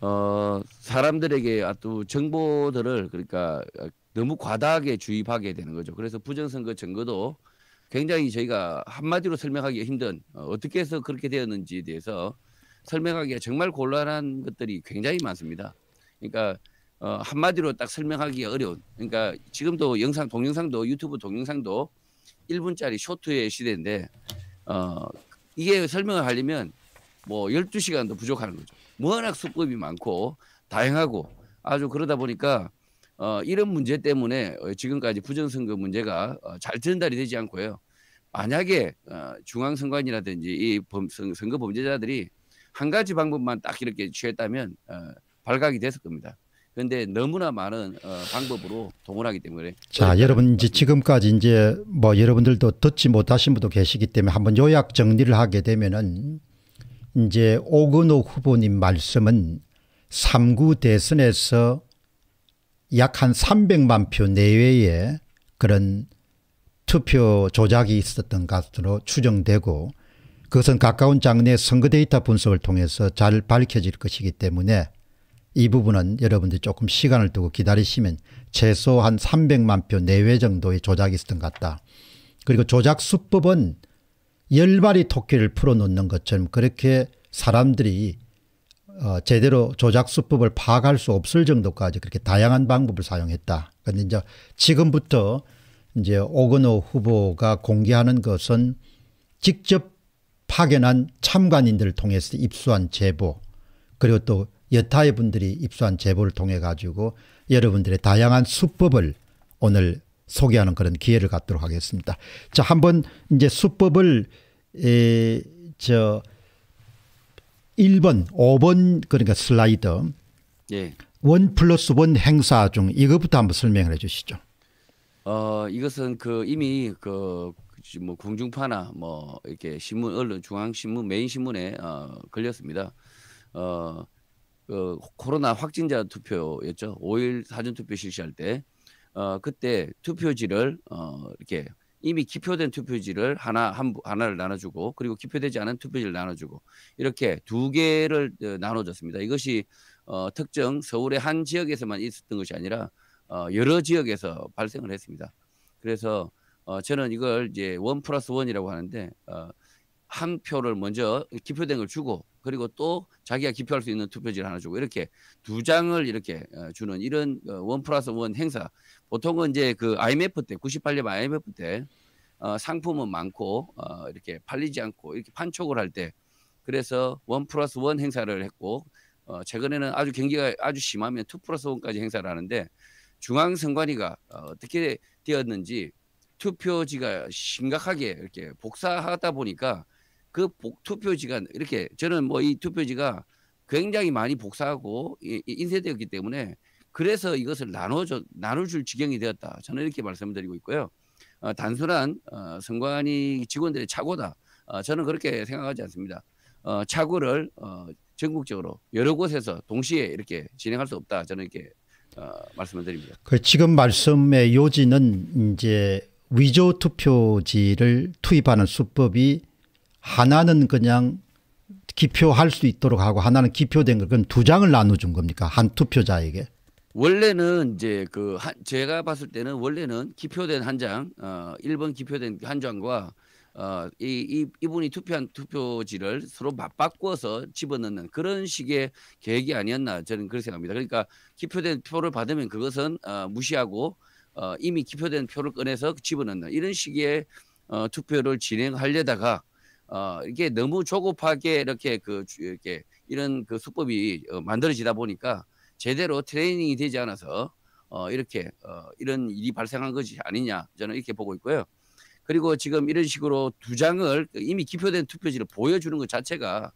어, 사람들에게 또 정보들을 그러니까 너무 과다하게 주입하게 되는 거죠. 그래서 부정선거 증거도 굉장히 저희가 한마디로 설명하기 힘든 어, 떻게 해서 그렇게 되었는지에 대해서 설명하기가 정말 곤란한 것들이 굉장히 많습니다. 그러니까 어, 한마디로 딱설명하기 어려운. 그러니까 지금도 영상 동영상도 유튜브 동영상도 1분짜리 쇼트의 시대인데 어, 이게 설명을 하려면 뭐 12시간도 부족하는 거죠. 워낙 수법이 많고 다양하고 아주 그러다 보니까 어, 이런 문제 때문에 어, 지금까지 부정선거 문제가 어, 잘 전달이 되지 않고요. 만약에 어, 중앙선관이라든지 이 범, 선거 범죄자들이 한 가지 방법만 딱 이렇게 취했다면 어, 발각이 됐을 겁니다. 그런데 너무나 많은 어, 방법으로 동원하기 때문에 자 여러분 이제 지금까지 이제 뭐 여러분들도 듣지 못하신 분도 계시기 때문에 한번 요약 정리를 하게 되면은 이제 오근호 후보님 말씀은 3구 대선에서 약 한 300만 표 내외의 그런 투표 조작이 있었던 것으로 추정되고 그것은 가까운 장래 선거 데이터 분석을 통해서 잘 밝혀질 것이기 때문에 이 부분은 여러분들이 조금 시간을 두고 기다리시면 최소 한 300만 표 내외 정도의 조작이 있었던 것 같다. 그리고 조작 수법은 열발이 토끼를 풀어놓는 것처럼 그렇게 사람들이 어, 제대로 조작 수법을 파악할 수 없을 정도까지 그렇게 다양한 방법을 사용했다. 그런데 이제 지금부터 이제 오건호 후보가 공개하는 것은 직접 파견한 참관인들을 통해서 입수한 제보 그리고 또 여타의 분들이 입수한 제보를 통해 가지고 여러분들의 다양한 수법을 오늘 소개하는 그런 기회를 갖도록 하겠습니다. 자, 한번 이제 수법을 에, 저 1번, 5번 그러니까 슬라이드. 예. 1 플러스 1 행사 중 이것부터 한번 설명을 해 주시죠. 어, 이것은 그 이미 그 뭐 공중파나 뭐 이렇게 신문 언론 중앙 신문 메인 신문에 어, 걸렸습니다. 어, 어, 코로나 확진자 투표였죠. 5일 사전 투표 실시할 때 어, 그때 투표지를 어, 이렇게 이미 기표된 투표지를 하나 한 하나를 나눠주고 그리고 기표되지 않은 투표지를 나눠주고 이렇게 두 개를 어, 나눠줬습니다. 이것이 어, 특정 서울의 한 지역에서만 있었던 것이 아니라 어, 여러 지역에서 발생을 했습니다. 그래서 어, 저는 이걸 이제 원 플러스 원이라고 하는데 어, 한 표를 먼저 기표된 걸 주고 그리고 또 자기가 기표할 수 있는 투표지를 하나 주고 이렇게 두 장을 이렇게 어, 주는 이런 어, 원 플러스 원 행사 보통은 이제 그 IMF 때 98년 IMF 때 어, 상품은 많고 어, 이렇게 팔리지 않고 이렇게 판촉을 할 때 그래서 원 플러스 원 행사를 했고 어, 최근에는 아주 경기가 아주 심하면 투 플러스 원까지 행사를 하는데 중앙선관위가 어, 어떻게 되었는지 투표지가 심각하게 이렇게 복사하다 보니까 그 복, 투표지가 이렇게 저는 뭐 이 투표지가 굉장히 많이 복사하고 인쇄되었기 때문에 그래서 이것을 나눠줘, 나눠줄 지경이 되었다. 저는 이렇게 말씀드리고 있고요. 어, 단순한 어, 선관위 직원들의 착오다. 어, 저는 그렇게 생각하지 않습니다. 어, 착오를 어, 전국적으로 여러 곳에서 동시에 이렇게 진행할 수 없다. 저는 이렇게 어, 말씀을 드립니다. 그 지금 말씀의 요지는 이제 위조 투표지를 투입하는 수법이 하나는 그냥 기표할 수 있도록 하고 하나는 기표된 걸 그건 두 장을 나눠준 겁니까? 한 투표자에게. 원래는 이제 그 한, 제가 봤을 때는 원래는 기표된 한 장, 어, 1번 기표된 그 한 장과 어, 이, 이, 이분이 투표한 투표지를 서로 바꿔서 집어넣는 그런 식의 계획이 아니었나 저는 그렇게 생각합니다. 그러니까 기표된 표를 받으면 그것은 어, 무시하고 어, 이미 기표된 표를 꺼내서 집어넣는 이런 식의 어, 투표를 진행하려다가 어, 이게 너무 조급하게 이렇게 그 이렇게 이런 그 수법이 어, 만들어지다 보니까 제대로 트레이닝이 되지 않아서 어, 이렇게 어, 이런 일이 발생한 것이 아니냐 저는 이렇게 보고 있고요. 그리고 지금 이런 식으로 두 장을 그 이미 기표된 투표지를 보여주는 것 자체가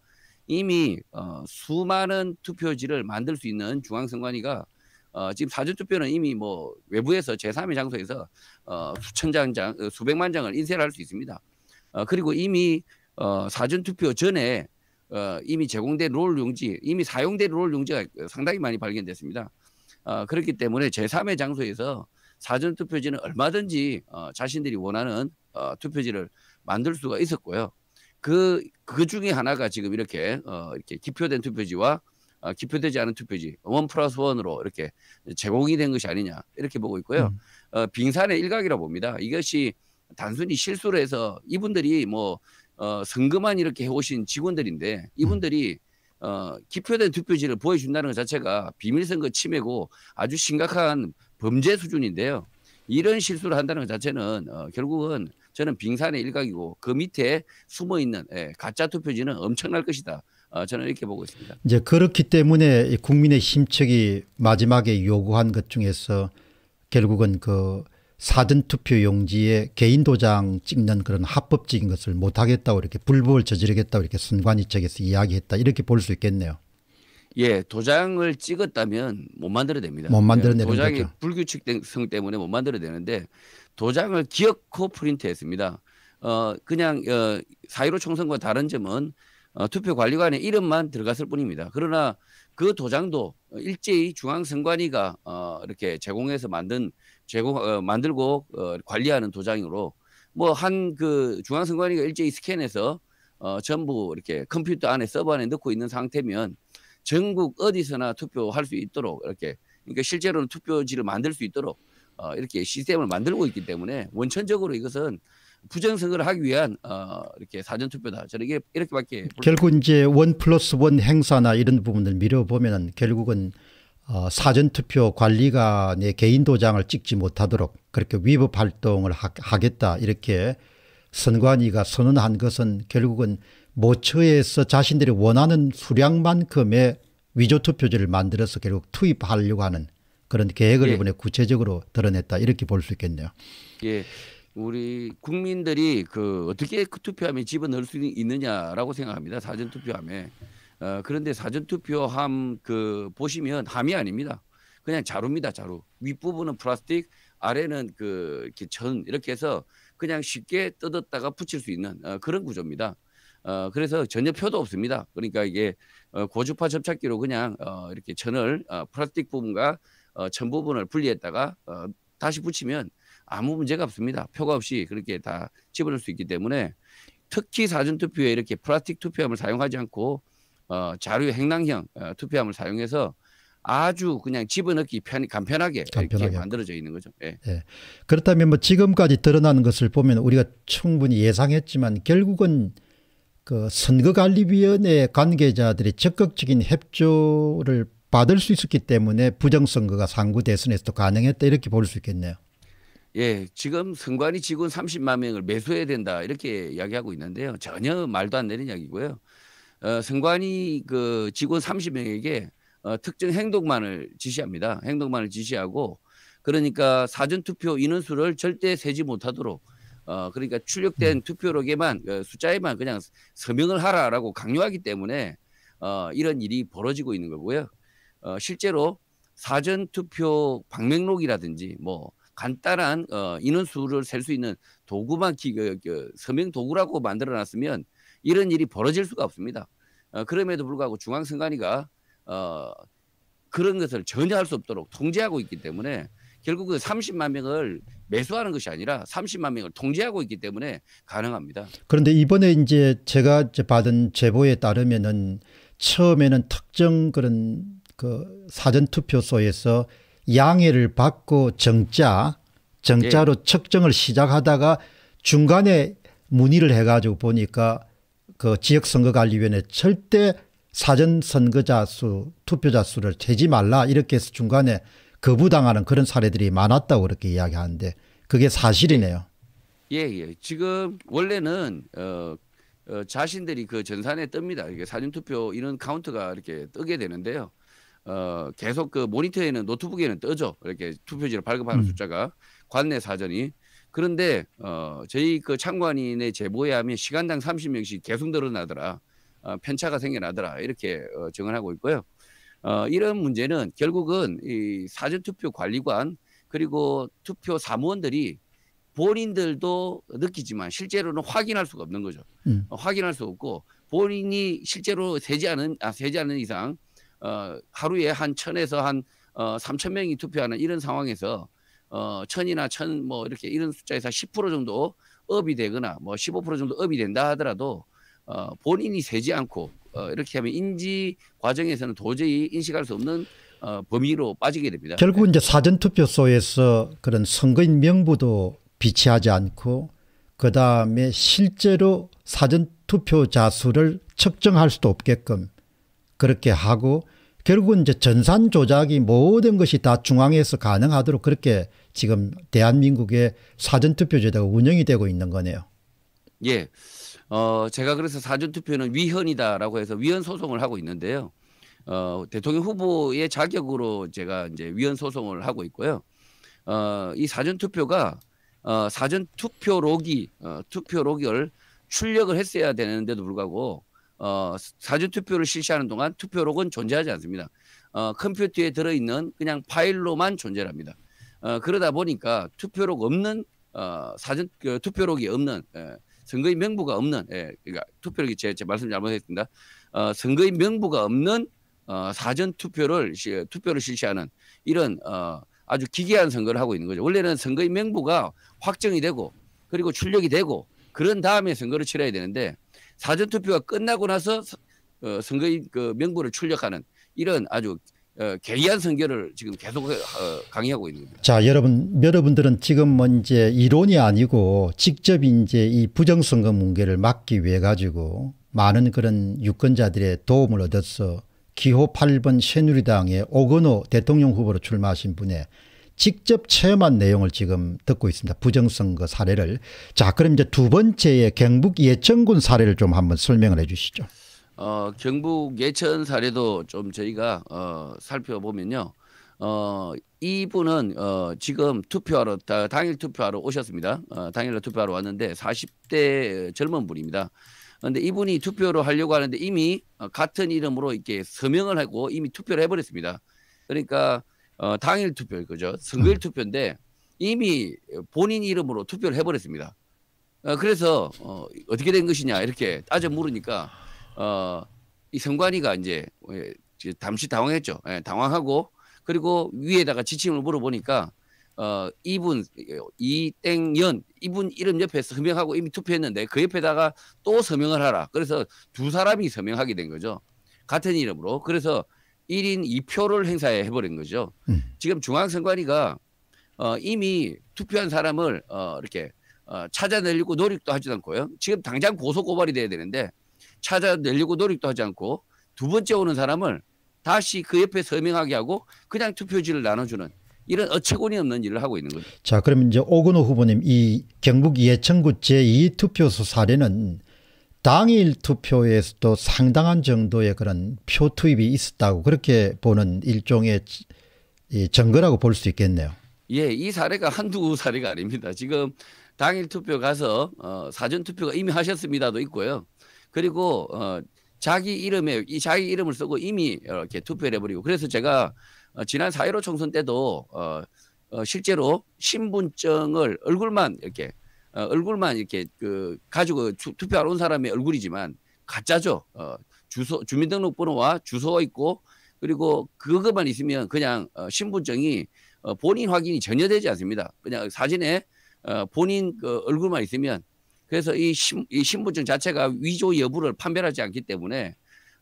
이미 어, 수많은 투표지를 만들 수 있는 중앙선관위가 어, 지금 사전투표는 이미 뭐 외부에서 제3의 장소에서 어, 수천장 장 수백만 장을 인쇄를 할 수 있습니다. 어, 그리고 이미 어, 사전투표 전에 어, 이미 제공된 롤 용지, 이미 사용된 롤 용지가 상당히 많이 발견됐습니다. 어, 그렇기 때문에 제3의 장소에서 사전 투표지는 얼마든지 어, 자신들이 원하는 어, 투표지를 만들 수가 있었고요. 그, 그 중에 하나가 지금 이렇게, 어, 이렇게 기표된 투표지와 어, 기표되지 않은 투표지, 원 플러스 원으로 이렇게 제공이 된 것이 아니냐, 이렇게 보고 있고요. 음. 어, 빙산의 일각이라 봅니다. 이것이 단순히 실수를 해서 이분들이 뭐 어, 선거만 이렇게 해오신 직원들인데 이분들이 어, 기표된 투표지를 보여준다는 것 자체가 비밀선거 침해고 아주 심각한 범죄 수준인데요. 이런 실수를 한다는 것 자체는 어, 결국은 저는 빙산의 일각이고 그 밑에 숨어 있는 예, 가짜 투표지는 엄청날 것이다. 어, 저는 이렇게 보고 있습니다. 이제 그렇기 때문에 국민의 힘측이 마지막에 요구한 것 중에서 결국은 그 사전투표 용지에 개인 도장 찍는 그런 합법적인 것을 못하겠다고 이렇게 불법을 저지르겠다고 이렇게 선관위 측에서 이야기했다 이렇게 볼 수 있겠네요. 예, 도장을 찍었다면 못 만들어냅니다. 못 만들어내는 예, 도장이 거죠. 불규칙성 때문에 못 만들어내는데 도장을 기어코 프린트했습니다. 어 그냥 어, 4.15 총선과 다른 점은 어, 투표관리관의 이름만 들어갔을 뿐입니다. 그러나 그 도장도 일제히 중앙선관위가 어, 이렇게 제공해서 만든 제공 어, 만들고 어, 관리하는 도장으로 뭐 한 그 중앙선관위가 일제히 스캔해서 어, 전부 이렇게 컴퓨터 안에 서버 안에 넣고 있는 상태면 전국 어디서나 투표할 수 있도록 이렇게 그러니까 실제로는 투표지를 만들 수 있도록 어, 이렇게 시스템을 만들고 있기 때문에 원천적으로 이것은 부정선거를 하기 위한 어, 이렇게 사전투표다. 저렇게 이렇게밖에 결국 이제 원 플러스 원 행사나 이런 부분들 미뤄보면 결국은 어, 사전투표 관리관의 개인 도장을 찍지 못하도록 그렇게 위법 활동을 하, 겠다 이렇게 선관위가 선언한 것은 결국은 모처에서 자신들이 원하는 수량만큼의 위조투표지를 만들어서 결국 투입하려고 하는 그런 계획을 예. 이번에 구체적으로 드러냈다 이렇게 볼 수 있겠네요. 예. 우리 국민들이 그 어떻게 그 투표함에 집어넣을 수 있느냐라고 생각합니다. 사전투표함에. 어, 그런데 사전투표함 그 보시면 함이 아닙니다. 그냥 자루입니다, 자루. 윗부분은 플라스틱, 아래는 그 이렇게 전 이렇게 해서 그냥 쉽게 뜯었다가 붙일 수 있는 어, 그런 구조입니다. 어, 그래서 전혀 표도 없습니다. 그러니까 이게 어, 고주파 접착기로 그냥 어, 이렇게 천을 어, 플라스틱 부분과 어, 천 부분을 분리했다가 어, 다시 붙이면 아무 문제가 없습니다. 표가 없이 그렇게 다 집어넣을 수 있기 때문에 특히 사전투표에 이렇게 플라스틱 투표함을 사용하지 않고 어, 자료 행랑형 어, 투표함을 사용해서 아주 그냥 집어넣기 편, 간편하게, 간편하게 만들어져 있는 거죠. 예. 예. 그렇다면 뭐 지금까지 드러나는 것을 보면 우리가 충분히 예상했지만 결국은 그 선거관리위원회 관계자들이 적극적인 협조를 받을 수 있었기 때문에 부정선거가 상구 대선에서도 가능했다 이렇게 볼 수 있겠네요. 예, 지금 선관위 직원 30만 명을 매수해야 된다 이렇게 이야기하고 있는데요. 전혀 말도 안 되는 이야기고요. 어, 선관위 그 직원 30명에게 어, 특정 행동만을 지시합니다. 행동만을 지시하고 그러니까 사전 투표 인원수를 절대 세지 못하도록 어, 그러니까 출력된 음. 투표록에만 그 숫자에만 그냥 서명을 하라라고 강요하기 때문에 어, 이런 일이 벌어지고 있는 거고요. 어, 실제로 사전 투표 방명록이라든지 뭐 간단한 어, 인원수를 셀 수 있는 도구만 기, 그, 그, 서명 도구라고 만들어 놨으면 이런 일이 벌어질 수가 없습니다. 어, 그럼에도 불구하고 중앙선관위가 어, 그런 것을 전혀 할 수 없도록 통제하고 있기 때문에 결국 그 30만 명을 매수하는 것이 아니라 30만 명을 통제하고 있기 때문에 가능합니다. 그런데 이번에 이제 제가 받은 제보에 따르면은 처음에는 특정 그런 그 사전 투표소에서 양해를 받고 정자 정자로 예. 측정을 시작하다가 중간에 문의를 해가지고 보니까 그 지역선거관리위원회 절대 사전 선거자 수 투표자 수를 재지 말라 이렇게 해서 중간에 거부당하는 그런 사례들이 많았다고 그렇게 이야기하는데 그게 사실이네요. 예예. 예. 지금 원래는 어, 어, 자신들이 그 전산에 뜹니다. 이게 사전 투표 이런 카운트가 이렇게 뜨게 되는데요. 어, 계속 그 모니터에는 노트북에는 뜨죠. 이렇게 투표지를 발급하는 음. 숫자가 관내 사전이 그런데 어 저희 그 참관인의 제보에 하면 시간당 30명씩 계속 늘어나더라. 어, 편차가 생겨나더라. 이렇게 어, 증언하고 있고요. 어, 이런 문제는 결국은 이 사전투표 관리관 그리고 투표 사무원들이 본인들도 느끼지만 실제로는 확인할 수가 없는 거죠. 음. 어, 확인할 수 없고 본인이 실제로 세지 않은 아, 세지 않은 이상 어, 하루에 한 천에서 한 어, 삼천 명이 투표하는 이런 상황에서 어, 천이나 천 뭐 이렇게 이런 숫자에서 10% 정도 업이 되거나 뭐 15% 정도 업이 된다 하더라도 어, 본인이 세지 않고 어, 이렇게 하면 인지 과정에서는 도저히 인식할 수 없는 어, 범위로 빠지게 됩니다. 결국 이제 사전투표소에서 그런 선거인 명부도 비치하지 않고 그 다음에 실제로 사전투표자 수를 측정할 수도 없게끔 그렇게 하고 결국은 이제 전산 조작이 모든 것이 다 중앙에서 가능하도록 그렇게 지금 대한민국의 사전투표제도가 운영이 되고 있는 거네요. 예. 어, 제가 그래서 사전투표는 위헌이다라고 해서 위헌 소송을 하고 있는데요. 어, 대통령 후보의 자격으로 제가 이제 위헌 소송을 하고 있고요. 어, 이 사전투표가 어, 사전투표록이 어, 투표록을 출력을 했어야 되는데도 불구하고 어, 사전투표를 실시하는 동안 투표록은 존재하지 않습니다. 어, 컴퓨터에 들어있는 그냥 파일로만 존재합니다. 어, 그러다 보니까 투표록 없는 어, 사전 그, 투표록이 없는 예, 선거인 명부가 없는 예, 그러니까 투표록이 제, 제 말씀 잘못했습니다. 어, 선거인 명부가 없는 어, 사전 투표를 시, 투표를 실시하는 이런 어, 아주 기괴한 선거를 하고 있는 거죠. 원래는 선거인 명부가 확정이 되고 그리고 출력이 되고 그런 다음에 선거를 치러야 되는데 사전 투표가 끝나고 나서 어, 선거인 그 명부를 출력하는 이런 아주 어, 개의한 선결을 지금 계속 어, 강의하고 있는 겁니다. 자, 여러분, 여러분들은 지금 뭐 이제 이론이 아니고 직접 이제 이 부정선거 문제를 막기 위해 가지고 많은 그런 유권자들의 도움을 얻어서 기호 8번 새누리당의 오건호 대통령 후보로 출마하신 분의 직접 체험한 내용을 지금 듣고 있습니다. 부정선거 사례를. 자, 그럼 이제 두 번째의 경북 예천군 사례를 좀 한번 설명을 해 주시죠. 어, 경북 예천 사례도 좀 저희가 어, 살펴보면요. 어, 이분은 어, 지금 투표하러 당일 투표하러 오셨습니다. 어, 당일날 투표하러 왔는데 40대 젊은 분입니다. 그런데 이분이 투표를 하려고 하는데 이미 어, 같은 이름으로 이렇게 서명을 하고 이미 투표를 해버렸습니다. 그러니까 어, 당일 투표 그죠? 선거일 음. 투표인데 이미 본인 이름으로 투표를 해버렸습니다. 어, 그래서 어, 어떻게 된 것이냐 이렇게 따져 물으니까 어, 이선관위가 어, 이제 잠시 당황했죠. 예, 당황하고 그리고 위에다가 지침을 물어보니까 어, 이분 이땡연 이분 이름 옆에 서명하고 이미 투표했는데 그 옆에다가 또 서명을 하라. 그래서 두 사람이 서명하게 된 거죠. 같은 이름으로. 그래서 1인 2표를 행사해 버린 거죠. 음. 지금 중앙선관위가 어, 이미 투표한 사람을 어, 이렇게 어, 찾아내려고 노력도 하지 않고요. 지금 당장 고소 고발이 돼야 되는데 찾아내려고 노력도 하지 않고 두 번째 오는 사람을 다시 그 옆에 서명하게 하고 그냥 투표지를 나눠주는 이런 어처구니 없는 일을 하고 있는 거죠. 자, 그럼 이제 오근호 후보님 이 경북 예천구 제2 투표소 사례는 당일 투표에서도 상당한 정도의 그런 표 투입이 있었다고 그렇게 보는 일종의 증거라고 볼 수 있겠네요. 예, 이 사례가 한두 사례가 아닙니다. 지금 당일 투표 가서 어, 사전 투표가 이미 하셨습니다도 있고요. 그리고 어, 자기 이름에 이 자기 이름을 쓰고 이미 이렇게 투표를 해버리고 그래서 제가 어, 지난 4.15 총선 때도 어, 어, 실제로 신분증을 얼굴만 이렇게 어, 얼굴만 이렇게 그 가지고 주, 투표하러 온 사람의 얼굴이지만 가짜죠. 어, 주소 주민등록번호와 주소가 있고 그리고 그것만 있으면 그냥 어, 신분증이 어, 본인 확인이 전혀 되지 않습니다. 그냥 사진에 어, 본인 그 얼굴만 있으면 그래서 이, 신, 이 신분증 자체가 위조 여부를 판별하지 않기 때문에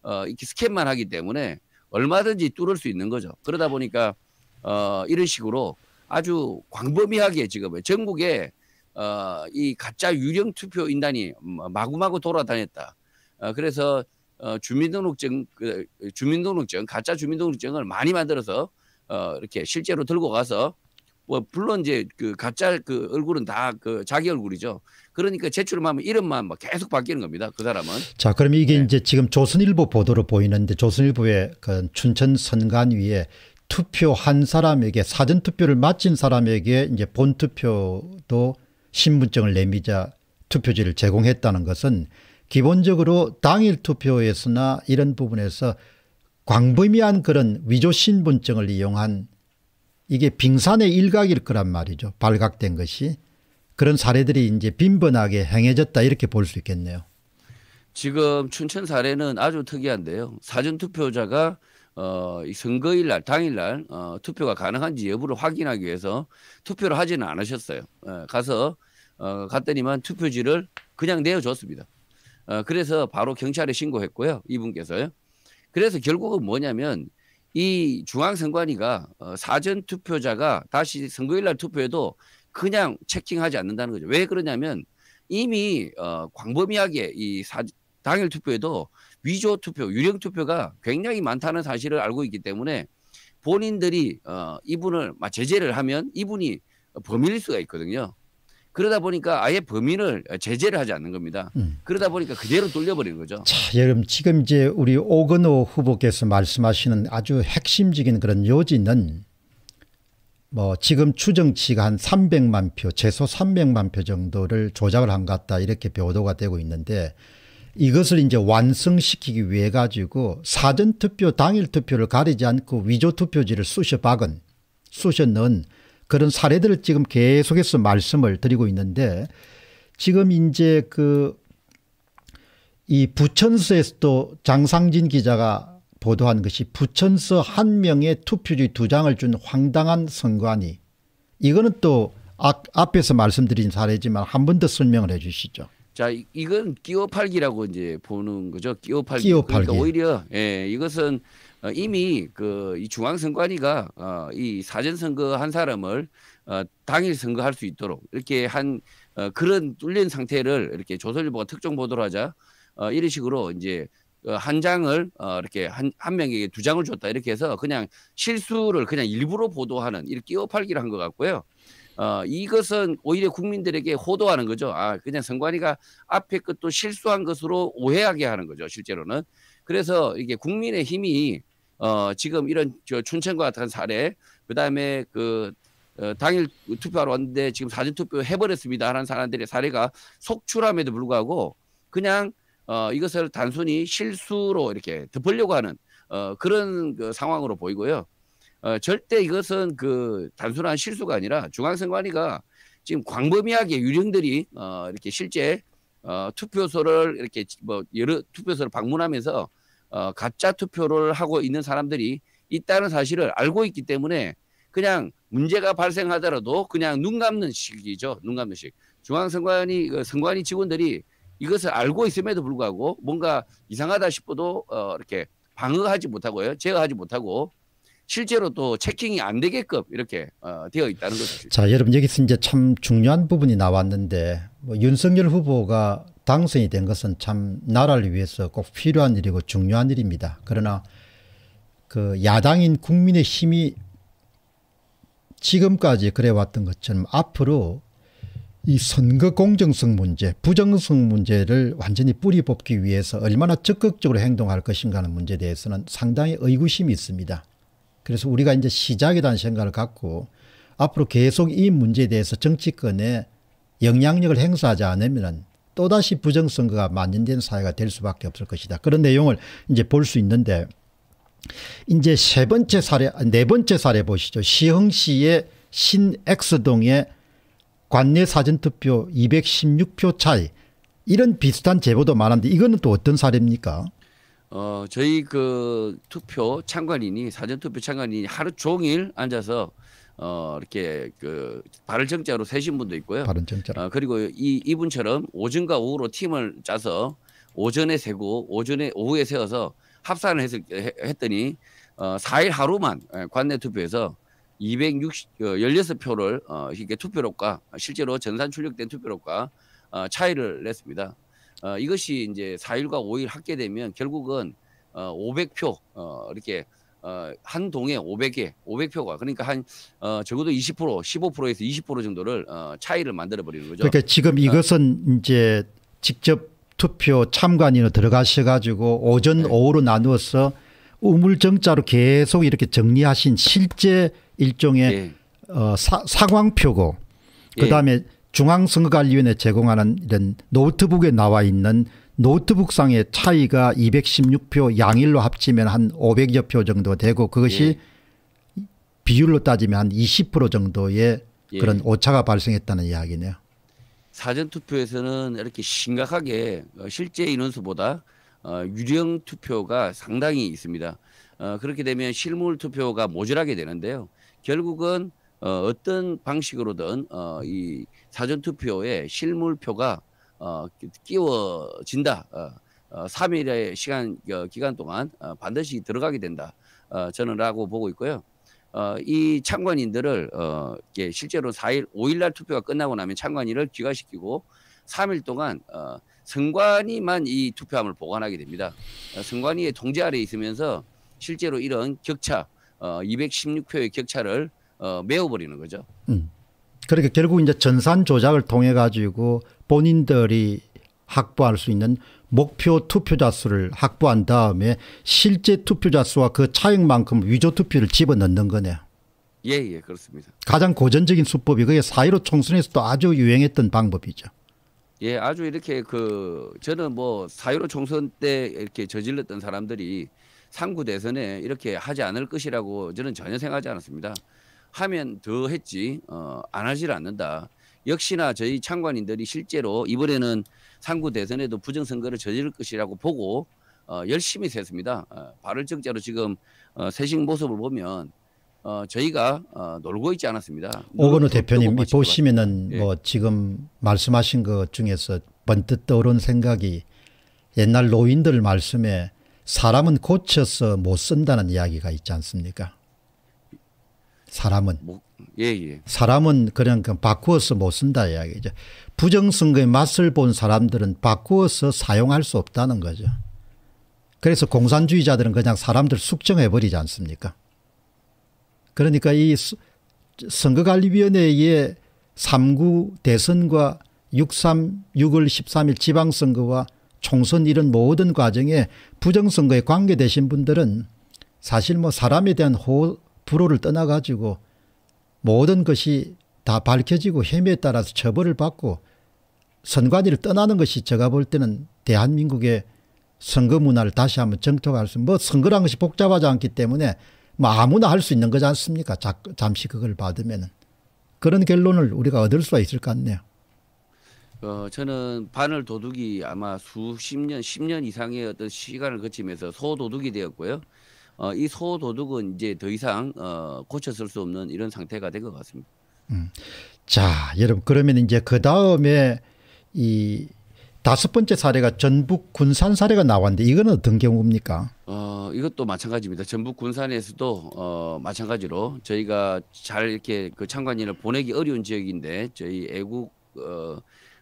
어, 이렇게 스캔만 하기 때문에 얼마든지 뚫을 수 있는 거죠. 그러다 보니까 어, 이런 식으로 아주 광범위하게 지금 전국에 어, 이 가짜 유령 투표 인단이 마구마구 돌아다녔다. 어, 그래서 어, 주민등록증 그, 주민등록증 가짜 주민등록증을 많이 만들어서 어, 이렇게 실제로 들고 가서 뭐 물론 이제 그 가짜 그 얼굴은 다 그 자기 얼굴이죠. 그러니까 제출만 하면 이름만 막 계속 바뀌는 겁니다. 그 사람은. 자, 그럼 이게 네. 이제 지금 조선일보 보도로 보이는데 조선일보의 그 춘천 선관 위에 투표한 사람에게 사전 투표를 마친 사람에게 이제 본 투표도 신분증을 내미자 투표지를 제공했다는 것은 기본적으로 당일 투표에서나 이런 부분에서 광범위한 그런 위조 신분증을 이용한 이게 빙산의 일각일 거란 말이죠. 발각된 것이. 그런 사례들이 이제 빈번하게 행해졌다 이렇게 볼 수 있겠네요. 지금 춘천 사례는 아주 특이한데요. 사전투표자가 어, 선거일 날, 당일 날 어, 투표가 가능한지 여부를 확인하기 위해서 투표를 하지는 않으셨어요. 어, 가서 어, 갔더니만 투표지를 그냥 내어줬습니다. 어, 그래서 바로 경찰에 신고했고요. 이분께서요. 그래서 결국은 뭐냐면 이 중앙선관위가 어, 사전 투표자가 다시 선거일날 투표해도 그냥 체킹하지 않는다는 거죠. 왜 그러냐면 이미 어, 광범위하게 이 사, 당일 투표에도 위조 투표, 유령 투표가 굉장히 많다는 사실을 알고 있기 때문에 본인들이 어, 이분을 제재를 하면 이분이 범인일 수가 있거든요. 그러다 보니까 아예 범인을 어, 제재를 하지 않는 겁니다. 음. 그러다 보니까 그대로 돌려버리는 거죠. 자, 여러분 지금 이제 우리 오건호 후보께서 말씀하시는 아주 핵심적인 그런 요지는 뭐 지금 추정치가 한 300만 표, 최소 300만 표 정도를 조작을 한 것 같다 이렇게 보도가 되고 있는데 이것을 이제 완성시키기 위해 가지고 사전투표 당일 투표를 가리지 않고 위조 투표지를 쑤셔 박은 쑤셔 넣은 그런 사례들을 지금 계속해서 말씀을 드리고 있는데 지금 이제 그 이 부천서에서도 장상진 기자가 보도한 것이 부천서 한 명의 투표지 두 장을 준 황당한 선관위 이거는 또 앞에서 말씀드린 사례지만 한 번 더 설명을 해 주시죠. 자, 이건 끼워팔기라고 이제 보는 거죠. 끼워팔기. 끼워팔기. 그러니까 오히려 예, 이것은 어, 이미 그 이 중앙선관위가 어, 이 사전선거 한 사람을 어, 당일 선거할 수 있도록 이렇게 한 어, 그런 뚫린 상태를 이렇게 조선일보가 특정 보도를 하자 어, 이런 식으로 이제 어, 한 장을 어, 이렇게 한, 한 명에게 두 장을 줬다 이렇게 해서 그냥 실수를 그냥 일부러 보도하는 이렇게 끼어팔기를 한 것 같고요. 어, 이것은 오히려 국민들에게 호도하는 거죠. 아, 그냥 선관위가 앞에 것도 실수한 것으로 오해하게 하는 거죠. 실제로는. 그래서 이게 국민의 힘이 어, 지금 이런 저 춘천과 같은 사례, 그 다음에 그 어, 당일 투표하러 왔는데 지금 사전 투표 해버렸습니다 하는 사람들의 사례가 속출함에도 불구하고 그냥 어, 이것을 단순히 실수로 이렇게 덮으려고 하는 어, 그런 그 상황으로 보이고요. 어, 절대 이것은 그 단순한 실수가 아니라 중앙선관위가 지금 광범위하게 유령들이 어, 이렇게 실제 어, 투표소를 이렇게 뭐 여러 투표소를 방문하면서 어, 가짜 투표를 하고 있는 사람들이 있다는 사실을 알고 있기 때문에 그냥 문제가 발생하더라도 그냥 눈 감는 식이죠. 눈 감는 식. 중앙선관위 그 선관위 직원들이 이것을 알고 있음에도 불구하고 뭔가 이상하다 싶어도 어, 이렇게 방어하지 못하고요. 제어하지 못하고 실제로 또 체킹이 안 되게끔 이렇게 어, 되어 있다는 거죠. 자, 여러분 여기서 이제 참 중요한 부분이 나왔는데 뭐 윤석열 후보가 당선이 된 것은 참 나라를 위해서 꼭 필요한 일이고 중요한 일입니다. 그러나 그 야당인 국민의 힘이 지금까지 그래왔던 것처럼 앞으로 이 선거 공정성 문제 부정성 문제를 완전히 뿌리 뽑기 위해서 얼마나 적극적으로 행동할 것인가 하는 문제에 대해서는 상당히 의구심이 있습니다. 그래서 우리가 이제 시작이라는 생각을 갖고 앞으로 계속 이 문제에 대해서 정치권에 영향력을 행사하지 않으면 또다시 부정선거가 만연된 사회가 될 수밖에 없을 것이다. 그런 내용을 이제 볼 수 있는데 이제 세 번째 사례, 네 번째 사례 보시죠. 시흥시의 신엑스동의 관내 사전투표 216표 차이 이런 비슷한 제보도 많은데 이거는 또 어떤 사례입니까? 어 저희 그 투표 참관인이 사전투표 참관인이 하루 종일 앉아서 어 이렇게 그 발을 정자로 세신 분도 있고요. 바른 정자. 어, 그리고 이 이분처럼 오전과 오후로 팀을 짜서 오전에 세고 오전에 오후에 세워서 합산을 했을, 했더니 어 4일 하루만 예, 관내 투표에서 260 16표를 어, 어 이게 투표록과 실제로 전산 출력된 투표록과어 차이를 냈습니다. 어 이것이 이제 4일과 5일 합계되면 결국은 어 500표 어 이렇게 어, 한 동에 500개, 500표가 그러니까 한 어, 적어도 20% 15%에서 20% 정도를 어, 차이를 만들어 버리는 거죠. 그러니까 지금 어. 이것은 어. 이제 직접 투표 참관인으로 들어가셔 가지고 오전 네. 오후로 나누어서 우물정자로 계속 이렇게 정리하신 실제 일종의 네. 어, 사, 사광표고 예. 그다음에 네. 중앙선거관리위원회 제공하는 이런 노트북에 나와 있는 노트북상의 차이가 216표 양일로 합치면 한 500여 표 정도 되고 그것이 예. 비율로 따지면 한 20% 정도의 예. 그런 오차가 발생했다는 이야기네요. 사전투표에서는 이렇게 심각하게 어, 실제 인원수보다 어, 유령 투표가 상당히 있습니다. 어, 그렇게 되면 실물 투표가 모자라게 되는데요. 결국은 어떤 방식으로든 이 사전투표에 실물표가 어, 끼워진다. 어, 어, 3일의 시간 어, 기간 동안 어, 반드시 들어가게 된다. 어, 저는라고 보고 있고요. 어, 이 참관인들을 어, 예, 실제로 4일, 5일날 투표가 끝나고 나면 참관인을 귀가시키고 3일 동안 어, 선관위만 이 투표함을 보관하게 됩니다. 어, 선관위의 통제 아래 있으면서 실제로 이런 격차, 어, 216표의 격차를 어, 메워버리는 거죠. 음. 그렇게 그러니까 결국 이제 전산 조작을 통해 가지고 본인들이 확보할 수 있는 목표 투표자 수를 확보한 다음에 실제 투표자 수와 그 차액만큼 위조 투표를 집어넣는 거네요. 예, 예, 그렇습니다. 가장 고전적인 수법이 그게 사이로 총선에서도 아주 유행했던 방법이죠. 예, 아주 이렇게 그 저는 뭐 사이로 총선 때 이렇게 저질렀던 사람들이 상구 대선에 이렇게 하지 않을 것이라고 저는 전혀 생각하지 않았습니다. 하면 더 했지 어, 안 하질 않는다. 역시나 저희 참관인들이 실제로 이번에는 상구 대선에도 부정선거를 저지를 것이라고 보고 어, 열심히 셌습니다. 어, 발을 적자로 지금 어, 세식 모습을 보면 어, 저희가 어, 놀고 있지 않았습니다. 오건우 대표님 보시면은 뭐 예. 뭐 지금 말씀하신 것 중에서 번뜩 떠오른 생각이 옛날 노인들 말씀에 사람은 고쳐서 못 쓴다는 이야기가 있지 않습니까? 사람은. 뭐, 예, 예. 사람은 그냥 바꾸어서 못 쓴다 이야기죠. 부정선거의 맛을 본 사람들은 바꾸어서 사용할 수 없다는 거죠. 그래서 공산주의자들은 그냥 사람들 숙정해버리지 않습니까? 그러니까 이 선거관리위원회의 3구 대선과 6.3, 6월 13일 지방선거와 총선 이런 모든 과정에 부정선거에 관계되신 분들은 사실 뭐 사람에 대한 호, 불호를 떠나가지고 모든 것이 다 밝혀지고 혐의에 따라서 처벌을 받고 선관위를 떠나는 것이 제가 볼 때는 대한민국의 선거 문화를 다시 한번 정토할 수, 뭐 선거란 것이 복잡하지 않기 때문에 뭐 아무나 할 수 있는 거지 않습니까? 자, 잠시 그걸 받으면은. 그런 결론을 우리가 얻을 수가 있을 것 같네요. 어, 저는 바늘 도둑이 아마 수십 년, 십 년 이상의 어떤 시간을 거치면서 소도둑이 되었고요. 어, 이 소도둑은 이제 더 이상 어, 고쳐쓸 수 없는 이런 상태가 된것 같습니다. 음. 자, 여러분 그러면 이제 그 다음에 이 다섯 번째 사례가 전북 군산 사례가 나왔는데 이건 어떤 경우입니까? 어, 이것도 마찬가지입니다. 전북 군산에서도 어, 마찬가지로 저희가 잘 이렇게 그 참관인을 보내기 어려운 지역인데 저희 애국 어,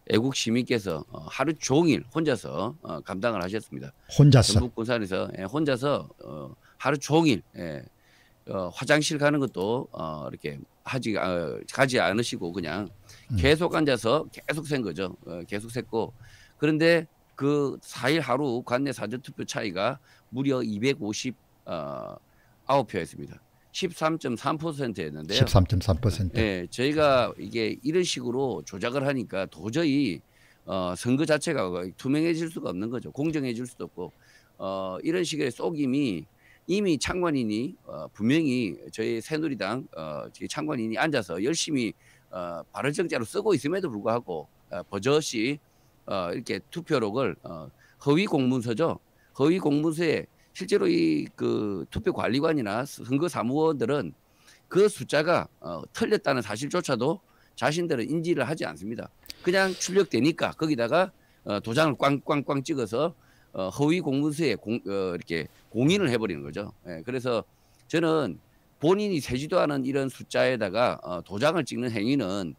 애국 시민께서 어, 하루 종일 혼자서 어, 감당을 하셨습니다. 혼자서 전북 군산에서 예, 혼자서 어, 하루 종일 예, 어, 화장실 가는 것도 어, 이렇게 하지 어, 가지 않으시고 그냥 음. 계속 앉아서 계속 센 거죠. 어, 계속 셌고 그런데 그 4일 하루 관내 사전 투표 차이가 무려 250 어, 9표였습니다. 13.3%였는데요. 13.3%. 예, 저희가 이게 이런 식으로 조작을 하니까 도저히 어, 선거 자체가 투명해질 수가 없는 거죠. 공정해질 수도 없고 어, 이런 식의 속임이 이미 창원인이 어, 분명히 저희 새누리당 어, 저희 창원인이 앉아서 열심히 어, 발언 정자로 쓰고 있음에도 불구하고 어, 버젓이 어, 이렇게 투표록을 어, 허위 공문서죠. 허위 공문서에 실제로 이 그 투표 관리관이나 선거 사무원들은 그 숫자가 어, 틀렸다는 사실조차도 자신들은 인지를 하지 않습니다. 그냥 출력되니까 거기다가 어, 도장을 꽝꽝꽝 찍어서 어, 허위 공문서에 공, 어, 이렇게 공인을 해버리는 거죠. 예, 그래서 저는 본인이 세지도 않은 이런 숫자에다가 어, 도장을 찍는 행위는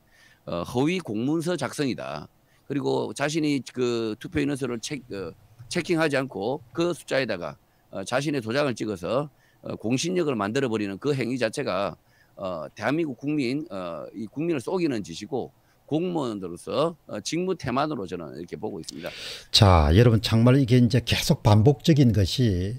어, 허위 공문서 작성이다. 그리고 자신이 그 투표 인원서를 체, 어, 체킹하지 않고 그 숫자에다가 어, 자신의 도장을 찍어서 어, 공신력을 만들어 버리는 그 행위 자체가 어, 대한민국 국민 어, 이 국민을 속이는 짓이고 공무원으로서 어, 직무 태만으로 저는 이렇게 보고 있습니다. 자, 여러분 정말 이게 이제 계속 반복적인 것이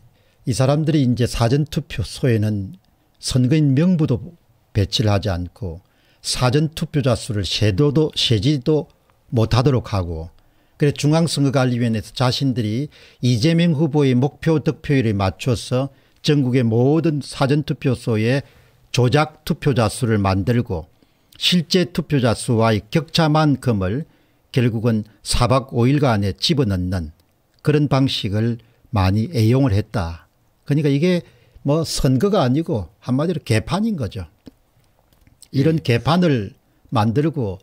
이 사람들이 이제 사전투표소에는 선거인 명부도 배치를 하지 않고 사전투표자 수를 세도도 세지도 못하도록 하고 그래 중앙선거관리위원회에서 자신들이 이재명 후보의 목표 득표율에 맞춰서 전국의 모든 사전투표소에 조작 투표자 수를 만들고 실제 투표자 수와의 격차만큼을 결국은 4박 5일간에 집어넣는 그런 방식을 많이 애용을 했다. 그러니까 이게 뭐 선거가 아니고 한마디로 개판인 거죠. 이런 예. 개판을 만들고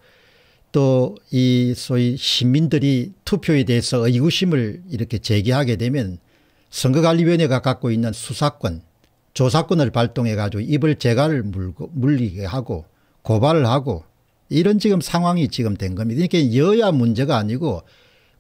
또 이 소위 시민들이 투표에 대해서 의구심을 이렇게 제기하게 되면 선거관리위원회가 갖고 있는 수사권, 조사권을 발동해 가지고 입을 제갈을 물리게 하고 고발을 하고 이런 지금 상황이 지금 된 겁니다. 그러니까 여야 문제가 아니고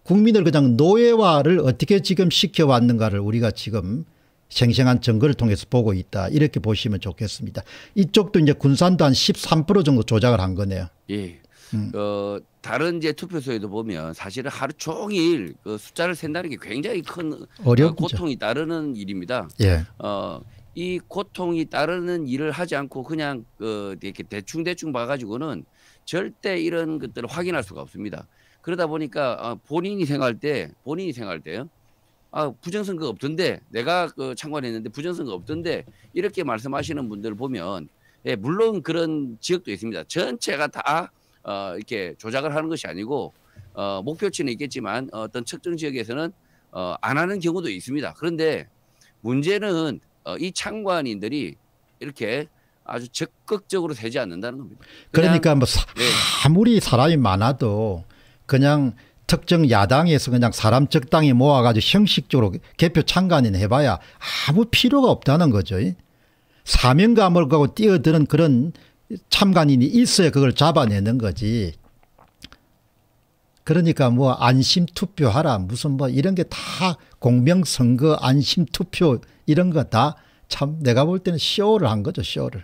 국민을 그냥 노예화를 어떻게 지금 시켜왔는가를 우리가 지금 생생한 증거를 통해서 보고 있다. 이렇게 보시면 좋겠습니다. 이쪽도 이제 군산도 한 13% 정도 조작을 한 거네요. 예. 음. 어, 다른 이제 투표소에도 보면 사실은 하루 종일 그 숫자를 센다는 게 굉장히 큰 어렵죠. 어, 고통이 따르는 일입니다. 예. 어, 이 고통이 따르는 일을 하지 않고 그냥 그 이렇게 대충 대충 봐가지고는 절대 이런 것들을 확인할 수가 없습니다. 그러다 보니까 아, 본인이 생각할 때 본인이 생각할 때요. 아 부정선거 없던데 내가 그 참관했는데 부정선거 없던데 이렇게 말씀하시는 분들을 보면 예, 물론 그런 지역도 있습니다. 전체가 다 어, 이렇게 조작을 하는 것이 아니고 어, 목표치는 있겠지만 어떤 특정 지역에서는 어, 안 하는 경우도 있습니다. 그런데 문제는 어, 이 참관인들이 이렇게 아주 적극적으로 되지 않는다는 겁니다. 그러니까 뭐 사, 네. 아무리 사람이 많아도 그냥 특정 야당에서 그냥 사람 적당히 모아가지고 형식적으로 개표 참관인 해봐야 아무 필요가 없다는 거죠. 사명감을 갖고 뛰어드는 그런 참관인이 있어야 그걸 잡아내는 거지. 그러니까 뭐 안심 투표하라 무슨 뭐 이런 게 다 공명 선거 안심 투표 이런 거 다 참 내가 볼 때는 쇼를 한 거죠 쇼를.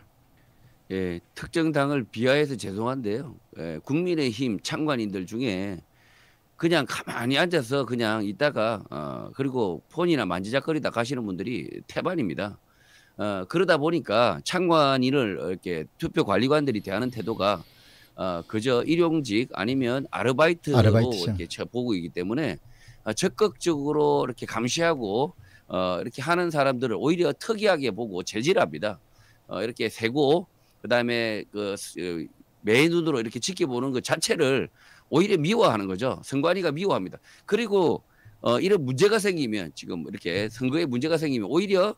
예, 특정 당을 비하해서 죄송한데요. 예, 국민의힘 창관인들 중에 그냥 가만히 앉아서 그냥 있다가 어, 그리고 폰이나 만지작거리다 가시는 분들이 태반입니다. 어, 그러다 보니까 창관인을 이렇게 투표 관리관들이 대하는 태도가 어, 그저 일용직 아니면 아르바이트로 아르바이트죠. 이렇게 보고 있기 때문에 어, 적극적으로 이렇게 감시하고 어, 이렇게 하는 사람들을 오히려 특이하게 보고 제질합니다 어, 이렇게 세고 그다음에 그 어, 매의 눈으로 이렇게 지켜보는 것 그 자체를 오히려 미워하는 거죠. 선관위가 미워합니다. 그리고 어, 이런 문제가 생기면 지금 이렇게 선거에 문제가 생기면 오히려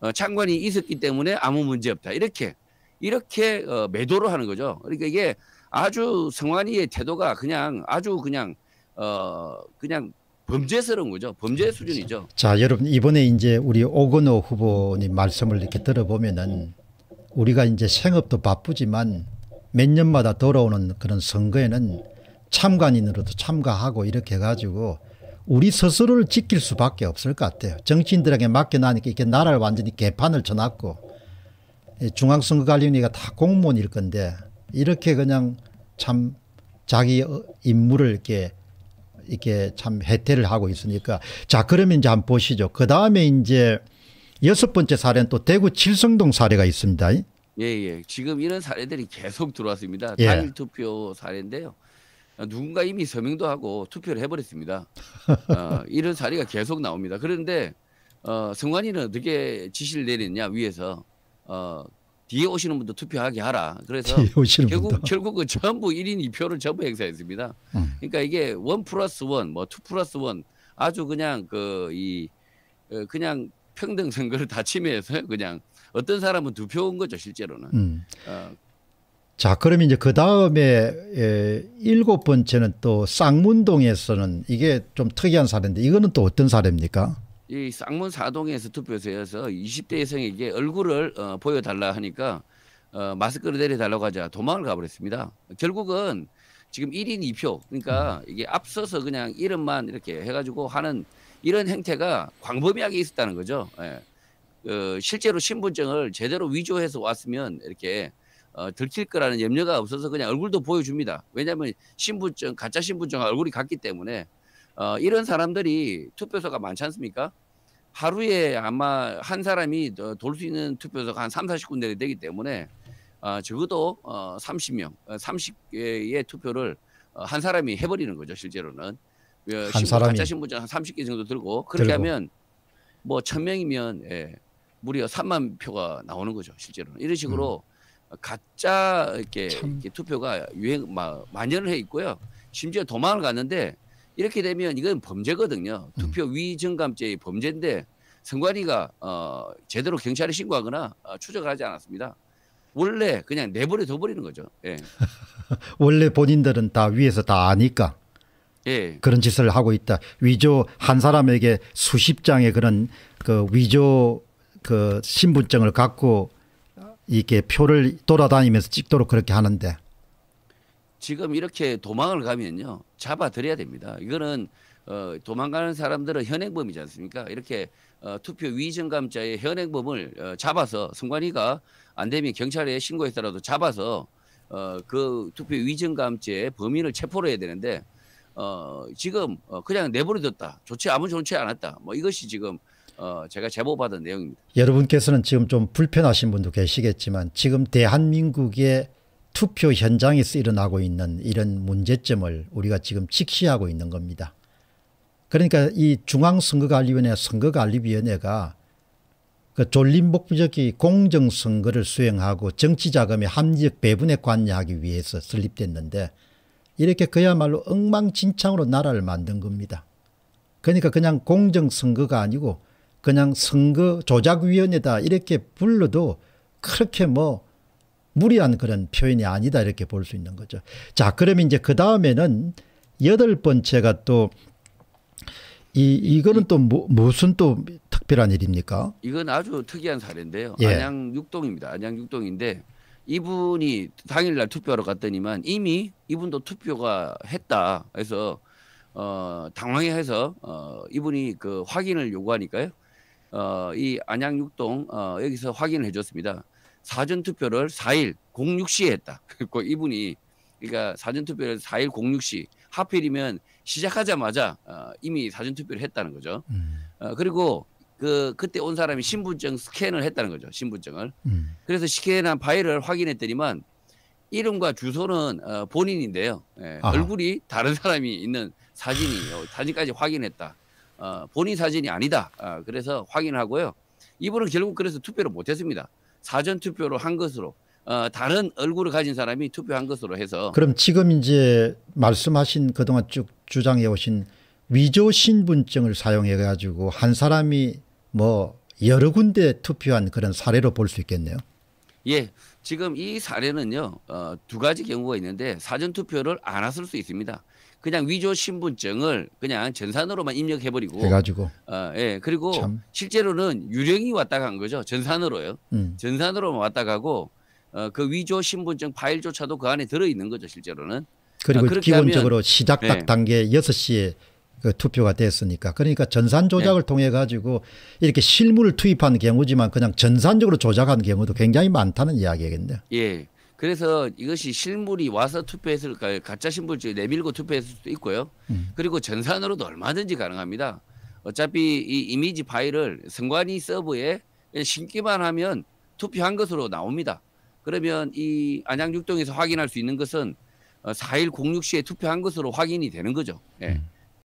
어, 장관이 있었기 때문에 아무 문제 없다. 이렇게 이렇게 어, 매도를 하는 거죠. 그러니까 이게 아주 성환이의 태도가 그냥 아주 그냥 어 그냥 범죄스러운 거죠. 범죄 아, 그렇죠. 수준이죠. 자, 여러분 이번에 이제 우리 오건호 후보님 말씀을 이렇게 들어보면은 우리가 이제 생업도 바쁘지만 몇 년마다 돌아오는 그런 선거에는 참관인으로도 참가하고 이렇게 해가지고 우리 스스로를 지킬 수밖에 없을 것 같아요. 정치인들에게 맡겨나니까 이렇게 나라를 완전히 개판을 쳐놨고 중앙선거관리위원회가 다 공무원일 건데 이렇게 그냥 참 자기 임무를 이렇게 이렇게 참 해태를 하고 있으니까 자 그러면 이제 한번 보시죠. 그 다음에 이제 여섯 번째 사례는 또 대구 칠성동 사례가 있습니다. 예, 예. 지금 이런 사례들이 계속 들어왔습니다. 예. 당일 투표 사례인데요. 누군가 이미 서명도 하고 투표를 해버렸습니다. 어, 이런 사례가 계속 나옵니다. 그런데 어, 성관이는 어떻게 지시를 내렸냐 위에서 어, 뒤에 오시는 분도 투표하게 하라. 그래서 결국 분도. 결국은 전부 1인 2표를 전부 행사했습니다. 음. 그러니까 이게 원 플러스 원, 뭐 투 플러스 원 아주 그냥 그이 어, 그냥 평등 선거를 다 침해해서 그냥 어떤 사람은 두 표인 거죠 실제로는. 음. 어. 자 그러면 이제 그 다음에 일곱 번째는 또 쌍문동에서는 이게 좀 특이한 사례인데 이거는 또 어떤 사례입니까? 이 쌍문 사동에서 투표소에서 20대 여성에게 얼굴을 어, 보여달라 하니까 어, 마스크를 내려달라고 하자 도망을 가버렸습니다. 결국은 지금 1인 2표 그러니까 음. 이게 앞서서 그냥 이름만 이렇게 해가지고 하는 이런 행태가 광범위하게 있었다는 거죠. 예. 어, 실제로 신분증을 제대로 위조해서 왔으면 이렇게 어, 들킬 거라는 염려가 없어서 그냥 얼굴도 보여줍니다. 왜냐하면 신분증 가짜 신분증과 얼굴이 같기 때문에 어, 이런 사람들이 투표소가 많지 않습니까? 하루에 아마 한 사람이 어, 돌수 있는 투표소가 한 3, 40군데 되기 때문에 어, 적어도 어, 30명, 30개의 어, 투표를 어, 한 사람이 해버리는 거죠, 실제로는. 어, 한 사람이. 가짜 신분증 한 30개 정도 들고 그렇게 들고. 하면 뭐 1000명이면 예, 무려 3만 표가 나오는 거죠, 실제로는. 이런 식으로 음. 가짜 이렇게, 이렇게, 투표가 유행 마, 만연을 해 있고요. 심지어 도망을 갔는데 이렇게 되면 이건 범죄거든요. 음. 투표 위증감죄의 범죄인데 선관위가 어, 제대로 경찰에 신고하거나 어, 추적을 하지 않았습니다. 원래 그냥 내버려 둬버리는 거죠. 예. 원래 본인들은 다 위에서 다 아니까 예. 그런 짓을 하고 있다. 위조 한 사람에게 수십 장의 그런 그 위조 그 신분증을 갖고 이렇게 표를 돌아다니면서 찍도록 그렇게 하는데 지금 이렇게 도망을 가면요 잡아들여야 됩니다. 이거는 어, 도망가는 사람들은 현행범이지 않습니까? 이렇게 어, 투표 위증감자의 현행범을 어, 잡아서 승관이가 안 되면 경찰에 신고했더라도 잡아서 어, 그 투표 위증감죄의 범인을 체포를 해야 되는데 어, 지금 어, 그냥 내버려뒀다. 좋지 아무 좋지 않았다. 뭐 이것이 지금 어, 제가 제보받은 내용입니다. 여러분께서는 지금 좀 불편하신 분도 계시겠지만 지금 대한민국의 투표 현장에서 일어나고 있는 이런 문제점을 우리가 지금 직시하고 있는 겁니다. 그러니까 이 중앙선거관리위원회 선거관리위원회가 그 졸림복부적이 공정선거를 수행하고 정치자금의 합리적 배분에 관여하기 위해서 설립됐는데 이렇게 그야말로 엉망진창으로 나라를 만든 겁니다. 그러니까 그냥 공정선거가 아니고 그냥 선거 조작위원회다 이렇게 불러도 그렇게 뭐 무리한 그런 표현이 아니다 이렇게 볼 수 있는 거죠. 자 그러면 이제 그 다음에는 여덟 번째가 또 이, 이거는 또 뭐, 무슨 또 특별한 일입니까? 이건 아주 특이한 사례인데요. 예. 안양 육동입니다. 안양 육동인데 이분이 당일날 투표하러 갔더니만 이미 이분도 투표가 했다. 그서 어, 당황해서 어, 이분이 그 확인을 요구하니까요. 어, 이 안양 육동 어, 여기서 확인을 해줬습니다. 사전 투표를 4일 06시에 했다. 그고 이분이 그러니까 사전 투표를 4일 06시 하필이면 시작하자마자 어, 이미 사전 투표를 했다는 거죠. 음. 어, 그리고 그 그때 온 사람이 신분증 스캔을 했다는 거죠. 신분증을. 음. 그래서 스캔한 파일을 확인했더니만 이름과 주소는 어, 본인인데요. 예, 얼굴이 다른 사람이 있는 사진이 어, 사진까지 확인했다. 어, 본인 사진이 아니다. 어, 그래서 확인하고요. 이분은 결국 그래서 투표를 못했습니다. 사전 투표로 한 것으로 어, 다른 얼굴을 가진 사람이 투표한 것으로 해서 그럼 지금 이제 말씀하신 그동안 쭉 주장해 오신 위조 신분증을 사용해 가지고 한 사람이 뭐 여러 군데 투표한 그런 사례로 볼 수 있겠네요. 예. 지금 이 사례는요. 어, 두 가지 경우가 있는데 사전 투표를 안 했을 수 있습니다. 그냥 위조 신분증을 그냥 전산으로만 입력해 버리고 해가지고 어, 예 그리고 참. 실제로는 유령이 왔다 간 거죠 전산으로요 음. 전산으로 왔다 가고 어, 그 위조 신분증 파일조차도 그 안에 들어 있는 거죠 실제로는 그리고 어, 기본적으로 하면, 시작 딱 예. 단계 여섯 시에 그 투표가 됐으니까 그러니까 전산 조작을 네. 통해 가지고 이렇게 실물을 투입한 경우지만 그냥 전산적으로 조작한 경우도 굉장히 많다는 이야기겠네요. 예. 그래서 이것이 실물이 와서 투표했을까 요 가짜 신분증 내밀고 투표했을 수도 있고요. 음. 그리고 전산으로도 얼마든지 가능합니다. 어차피 이 이미지 파일을 선관위 서버에 신기만 하면 투표한 것으로 나옵니다. 그러면 이 안양 육동에서 확인할 수 있는 것은 4일 어, 06시에 투표한 것으로 확인이 되는 거죠. 예. 음.